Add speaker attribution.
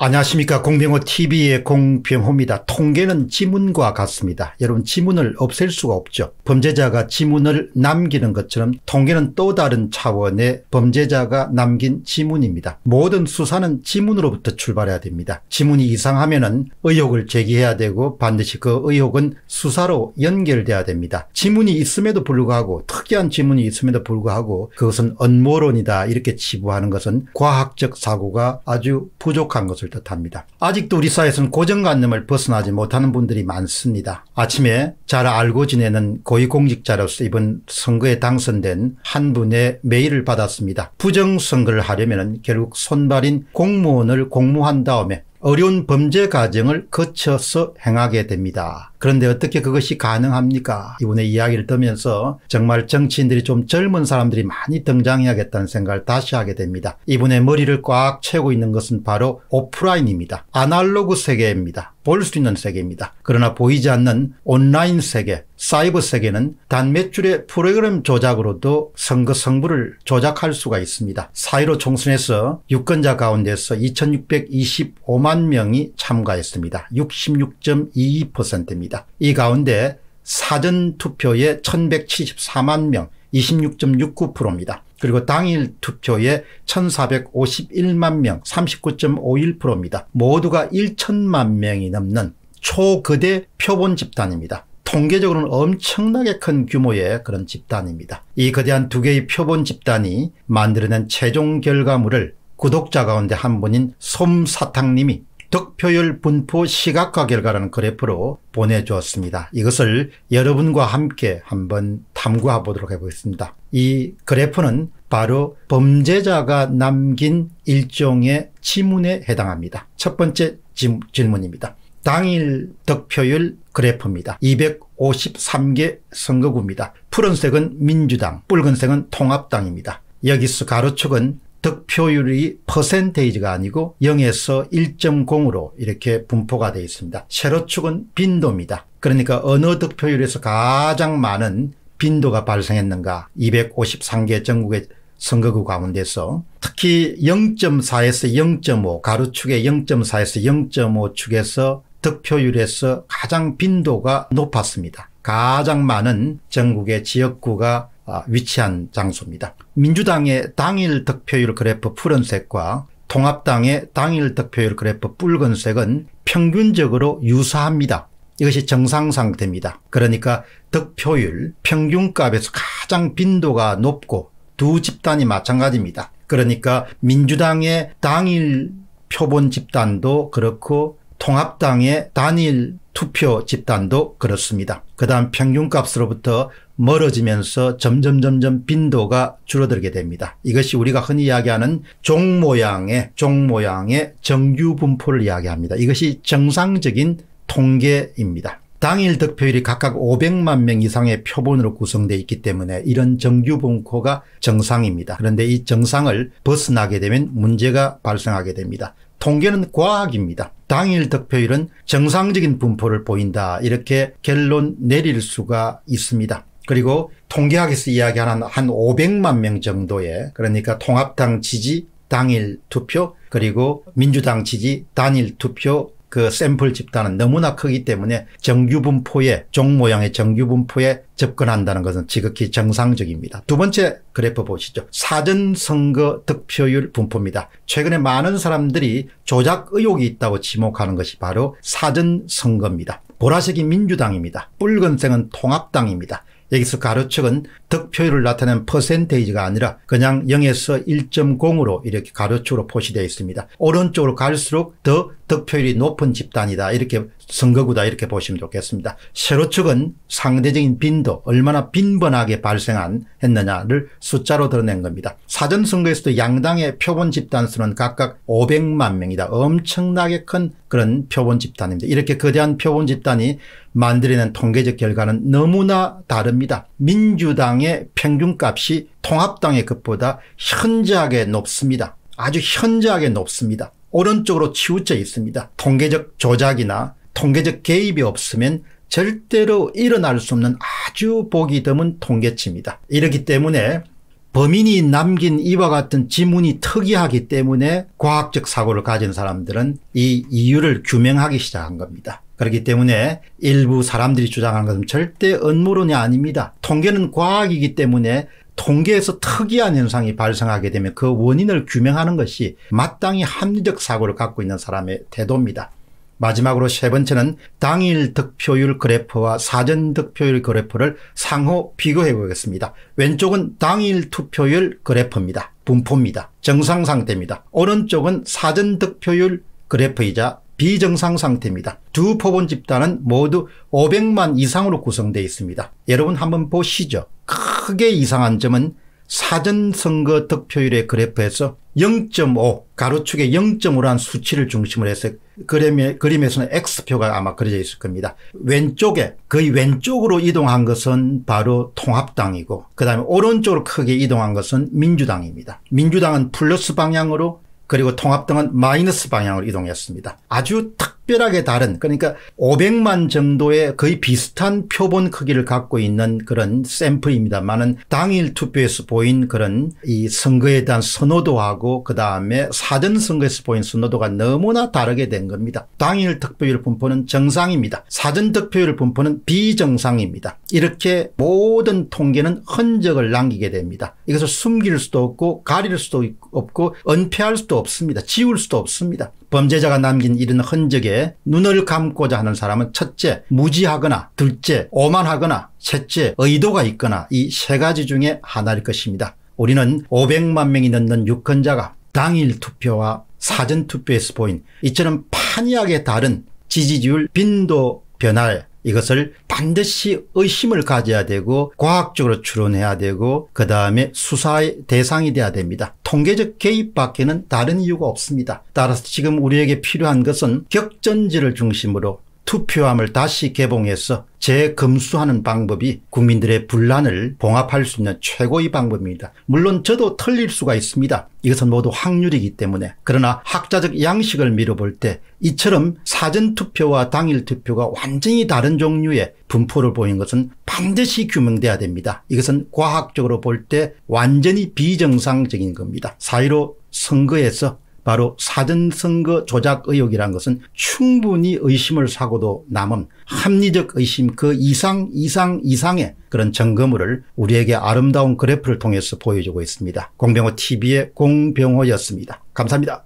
Speaker 1: 안녕하십니까 공병호 tv의 공병호입니다. 통계는 지문과 같습니다. 여러분 지문을 없앨 수가 없죠. 범죄자가 지문을 남기는 것처럼 통계는 또 다른 차원의 범죄자가 남긴 지문입니다. 모든 수사는 지문으로부터 출발해야 됩니다. 지문이 이상하면 은 의혹을 제기해야 되고 반드시 그 의혹은 수사로 연결돼야 됩니다. 지문이 있음에도 불구하고 특이한 지문이 있음에도 불구하고 그것은 언모론이다 이렇게 치부하는 것은 과학적 사고가 아주 부족한 것을 것을 뜻합니다. 아직도 우리 사회에서는 고정관념을 벗어나지 못하는 분들이 많습니다. 아침에 잘 알고 지내는 고위공직자로서 이번 선거에 당선된 한 분의 메일을 받았습니다. 부정선거를 하려면 결국 손발인 공무원을 공모한 다음에 어려운 범죄 과정을 거쳐서 행하게 됩니다. 그런데 어떻게 그것이 가능합니까? 이분의 이야기를 들으면서 정말 정치인들이 좀 젊은 사람들이 많이 등장해야겠다는 생각을 다시 하게 됩니다. 이분의 머리를 꽉 채우고 있는 것은 바로 오프라인입니다. 아날로그 세계입니다. 볼수 있는 세계입니다. 그러나 보이지 않는 온라인 세계, 사이버 세계는 단 몇 줄의 프로그램 조작으로도 선거 성부를 조작할 수가 있습니다. 사이로 총선에서 유권자 가운데서 2625만 명이 참가했습니다. 66.22%입니다. 이 가운데 사전투표에 1174만 명, 26.69%입니다. 그리고 당일 투표에 1,451만 명, 39.51%입니다. 모두가 1천만 명이 넘는 초거대 표본 집단입니다. 통계적으로는 엄청나게 큰 규모의 그런 집단입니다. 이 거대한 두 개의 표본 집단이 만들어낸 최종 결과물을 구독자 가운데 한 분인 솜사탕님이 득표율 분포 시각화 결과라는 그래프로 보내주었습니다. 이것을 여러분과 함께 한번 탐구해 보도록 해보겠습니다. 이 그래프는 바로 범죄자가 남긴 일종의 지문에 해당합니다. 첫 번째 질문입니다. 당일 득표율 그래프입니다. 253개 선거구입니다. 푸른색은 민주당, 붉은색은 통합당입니다. 여기서 가로축은 득표율이 퍼센테이지가 아니고 0에서 1.0으로 이렇게 분포가 되어 있습니다. 세로축은 빈도입니다. 그러니까 어느 득표율에서 가장 많은 빈도가 발생했는가 253개 전국의 선거구 가운데서 특히 0.4에서 0.5 가로축의 0.4에서 0.5축에서 득표율에서 가장 빈도가 높았습니다. 가장 많은 전국의 지역구가 아, 위치한 장소입니다. 민주당의 당일 득표율 그래프 푸른색과 통합당의 당일 득표율 그래프 붉은색은 평균적으로 유사합니다. 이것이 정상 상태입니다. 그러니까 득표율 평균값에서 가장 빈도가 높고 두 집단이 마찬가지입니다. 그러니까 민주당의 당일 표본 집단도 그렇고 통합당의 단일 투표 집단도 그렇습니다. 그다음 평균값으로부터 멀어지면서 점점 점점 빈도가 줄어들게 됩니다. 이것이 우리가 흔히 이야기하는 종 모양의 종 모양의 정규 분포를 이야기합니다. 이것이 정상적인 통계입니다. 당일 득표율이 각각 500만 명 이상의 표본으로 구성되어 있기 때문에 이런 정규 분포가 정상입니다. 그런데 이 정상을 벗어나게 되면 문제가 발생하게 됩니다. 통계는 과학입니다. 당일 득표율은 정상적인 분포를 보인다 이렇게 결론 내릴 수가 있습니다. 그리고 통계학에서 이야기하는 한 500만 명 정도의 그러니까 통합당 지지 당일 투표 그리고 민주당 지지 단일 투표 그 샘플 집단은 너무나 크기 때문에 정규분포에 종 모양의 정규분포에 접근한다는 것은 지극히 정상적입니다. 두 번째 그래프 보시죠. 사전선거 득표율 분포입니다. 최근에 많은 사람들이 조작 의혹이 있다고 지목하는 것이 바로 사전선거입니다. 보라색이 민주당입니다. 붉은색은 통합당입니다. 여기서 가로축은 득표율을 나타낸 퍼센테이지가 아니라 그냥 0에서 1.0으로 이렇게 가로축으로 표시되어 있습니다. 오른쪽으로 갈수록 더 득표율이 높은 집단이다. 이렇게 선거구다 이렇게 보시면 좋겠습니다. 세로축은 상대적인 빈도 얼마나 빈번하게 발생한 했느냐를 숫자로 드러낸 겁니다. 사전선거에서도 양당의 표본 집단수는 각각 500만 명이다. 엄청나게 큰 그런 표본 집단입니다. 이렇게 거대한 표본 집단이 만들어낸 통계적 결과는 너무나 다릅니다. 민주당의 평균값이 통합당의 것보다 현저하게 높습니다. 아주 현저하게 높습니다. 오른쪽으로 치우쳐 있습니다. 통계적 조작이나 통계적 개입이 없으면 절대로 일어날 수 없는 아주 보기 드문 통계치입니다. 이렇기 때문에 범인이 남긴 이와 같은 지문이 특이하기 때문에 과학적 사고를 가진 사람들은 이 이유를 규명하기 시작한 겁니다. 그렇기 때문에 일부 사람들이 주장하는 것은 절대 음모론이 아닙니다. 통계는 과학이기 때문에 통계에서 특이한 현상이 발생하게 되면 그 원인을 규명하는 것이 마땅히 합리적 사고를 갖고 있는 사람의 태도입니다. 마지막으로 세 번째는 당일 득표율 그래프와 사전 득표율 그래프를 상호 비교해 보겠습니다. 왼쪽은 당일 투표율 그래프입니다. 분포입니다. 정상 상태입니다. 오른쪽은 사전 득표율 그래프이자 비정상 상태입니다. 두포본 집단은 모두 500만 이상으로 구성되어 있습니다. 여러분 한번 보시죠. 크게 이상한 점은 사전선거 득표율의 그래프에서 0.5 가로축에 0.5라는 수치를 중심으로 해서 그림에, 그림에서는 X표가 아마 그려져 있을 겁니다. 왼쪽에 거의 왼쪽으로 이동한 것은 바로 통합당이고 그다음에 오른쪽으로 크게 이동한 것은 민주당입니다. 민주당은 플러스 방향으로 그리고 통합당은 마이너스 방향으로 이동했습니다. 아주 특별하게 다른 그러니까 500만 정도의 거의 비슷한 표본 크기를 갖고 있는 그런 샘플입니다만은 당일 투표에서 보인 그런 이 선거에 대한 선호도하고 그다음에 사전 선거에서 보인 선호도가 너무나 다르게 된 겁니다. 당일 득표율 분포는 정상입니다. 사전 득표율 분포는 비정상입니다. 이렇게 모든 통계는 흔적을 남기게 됩니다. 이것을 숨길 수도 없고 가릴 수도 없고 은폐할 수도 없습니다. 지울 수도 없습니다. 범죄자가 남긴 이런 흔적에 눈을 감고자 하는 사람은 첫째 무지하거나 둘째 오만하거나 셋째 의도가 있거나 이 세 가지 중에 하나일 것입니다. 우리는 500만 명이 넘는 유권자가 당일 투표와 사전 투표에서 보인 이처럼 판이하게 다른 지지율 빈도 변화에 이것을 반드시 의심을 가져야 되고 과학적으로 추론해야 되고 그다음에 수사의 대상이 돼야 됩니다. 통계적 개입밖에는 다른 이유가 없습니다. 따라서 지금 우리에게 필요한 것은 격전지를 중심으로 투표함을 다시 개봉해서 재검수하는 방법이 국민들의 분란을 봉합할 수 있는 최고의 방법입니다. 물론 저도 틀릴 수가 있습니다. 이것은 모두 확률이기 때문에. 그러나 학자적 양식을 미뤄볼 때 이처럼 사전투표와 당일투표가 완전히 다른 종류의 분포를 보인 것은 반드시 규명돼야 됩니다. 이것은 과학적으로 볼 때 완전히 비정상적인 겁니다. 사이로 선거에서 바로 사전선거 조작 의혹이란 것은 충분히 의심을 사고도 남은 합리적 의심 그 이상 이상 이상의 그런 점검을 우리에게 아름다운 그래프를 통해서 보여주고 있습니다. 공병호 TV의 공병호였습니다. 감사합니다.